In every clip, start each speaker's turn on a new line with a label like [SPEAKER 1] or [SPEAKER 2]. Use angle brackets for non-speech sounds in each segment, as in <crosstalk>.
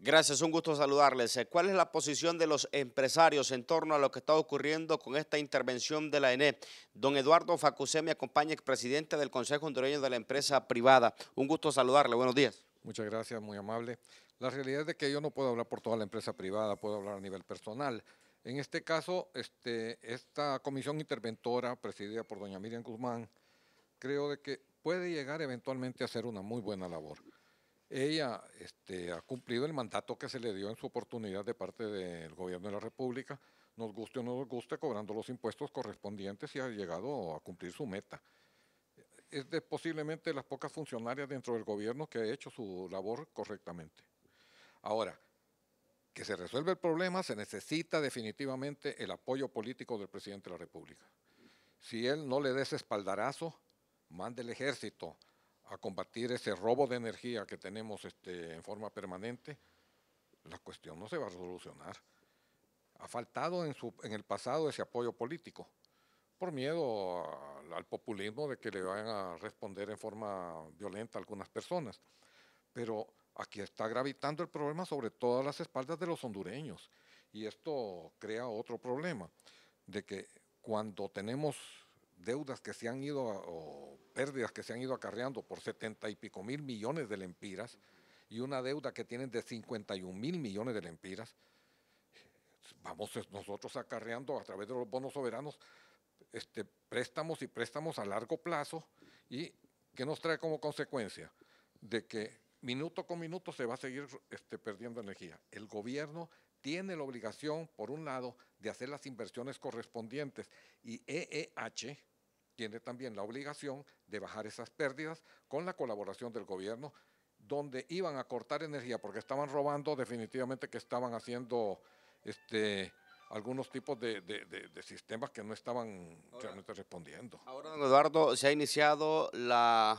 [SPEAKER 1] Gracias, un gusto saludarles. Eh, ¿Cuál es la posición de los empresarios en torno a lo que está ocurriendo con esta intervención de la ENE? E? Don Eduardo Facusé me acompaña, presidente del Consejo Hondureño de la Empresa Privada. Un gusto saludarle, buenos días.
[SPEAKER 2] Muchas gracias, muy amable. La realidad es que yo no puedo hablar por toda la empresa privada, puedo hablar a nivel personal. En este caso, este, esta comisión interventora, presidida por doña Miriam Guzmán, creo de que puede llegar eventualmente a hacer una muy buena labor. Ella este, ha cumplido el mandato que se le dio en su oportunidad de parte del gobierno de la República, nos guste o no nos guste, cobrando los impuestos correspondientes y ha llegado a cumplir su meta. Es de posiblemente las pocas funcionarias dentro del gobierno que ha hecho su labor correctamente. Ahora, que se resuelva el problema, se necesita definitivamente el apoyo político del presidente de la República. Si él no le des espaldarazo, mande el ejército, a combatir ese robo de energía que tenemos este, en forma permanente, la cuestión no se va a solucionar. Ha faltado en, su, en el pasado ese apoyo político, por miedo al populismo de que le vayan a responder en forma violenta a algunas personas. Pero aquí está gravitando el problema sobre todas las espaldas de los hondureños. Y esto crea otro problema, de que cuando tenemos deudas que se han ido, o pérdidas que se han ido acarreando por 70 y pico mil millones de lempiras y una deuda que tienen de 51 mil millones de lempiras, vamos nosotros acarreando a través de los bonos soberanos este, préstamos y préstamos a largo plazo y que nos trae como consecuencia de que minuto con minuto se va a seguir este, perdiendo energía. El gobierno tiene la obligación, por un lado, de hacer las inversiones correspondientes y EEH tiene también la obligación de bajar esas pérdidas con la colaboración del gobierno, donde iban a cortar energía porque estaban robando, definitivamente que estaban haciendo
[SPEAKER 1] este,
[SPEAKER 2] algunos tipos de, sistemas que no estaban realmente respondiendo.
[SPEAKER 1] Ahora, don Eduardo, se ha iniciado la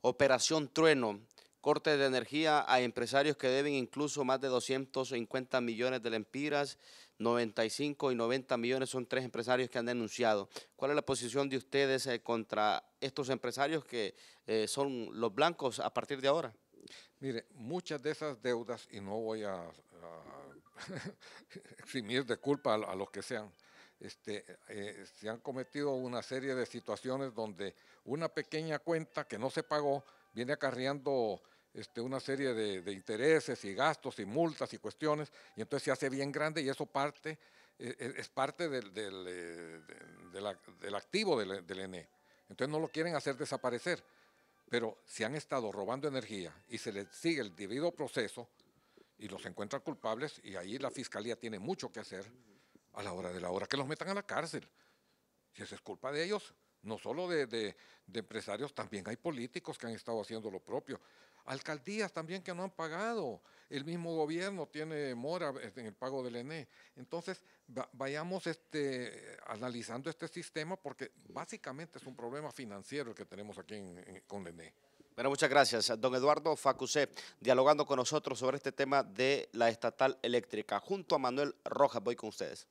[SPEAKER 1] operación Trueno cortes de energía a empresarios que deben incluso más de 250 millones de lempiras, 95 y 90 millones son tres empresarios que han denunciado. ¿Cuál es la posición de ustedes eh, contra estos empresarios que eh, son los blancos a partir de ahora? Mire,
[SPEAKER 2] muchas de esas deudas, y no voy a, <laughs> eximir de culpa a, los que sean, este, eh, se han cometido una serie de situaciones donde una pequeña cuenta que no se pagó viene acarreando este, una serie de, intereses y gastos y multas y cuestiones, y entonces se hace bien grande y eso parte, e, e, es parte del, eh, activo del, ENE. Entonces no lo quieren hacer desaparecer, pero si han estado robando energía y se les sigue el debido proceso y los encuentran culpables, y ahí la fiscalía tiene mucho que hacer a la hora de la hora que los metan a la cárcel. Si eso es culpa de ellos, no solo de, empresarios, también hay políticos que han estado haciendo lo propio. Alcaldías también que no han pagado. El mismo gobierno tiene mora en el pago del ENE. Entonces, vayamos este, analizando este sistema porque básicamente es un problema financiero el que tenemos aquí con el ENE.
[SPEAKER 1] Bueno, muchas gracias. Don Eduardo Facusé, dialogando con nosotros sobre este tema de la estatal eléctrica. Junto a Manuel Rojas, voy con ustedes.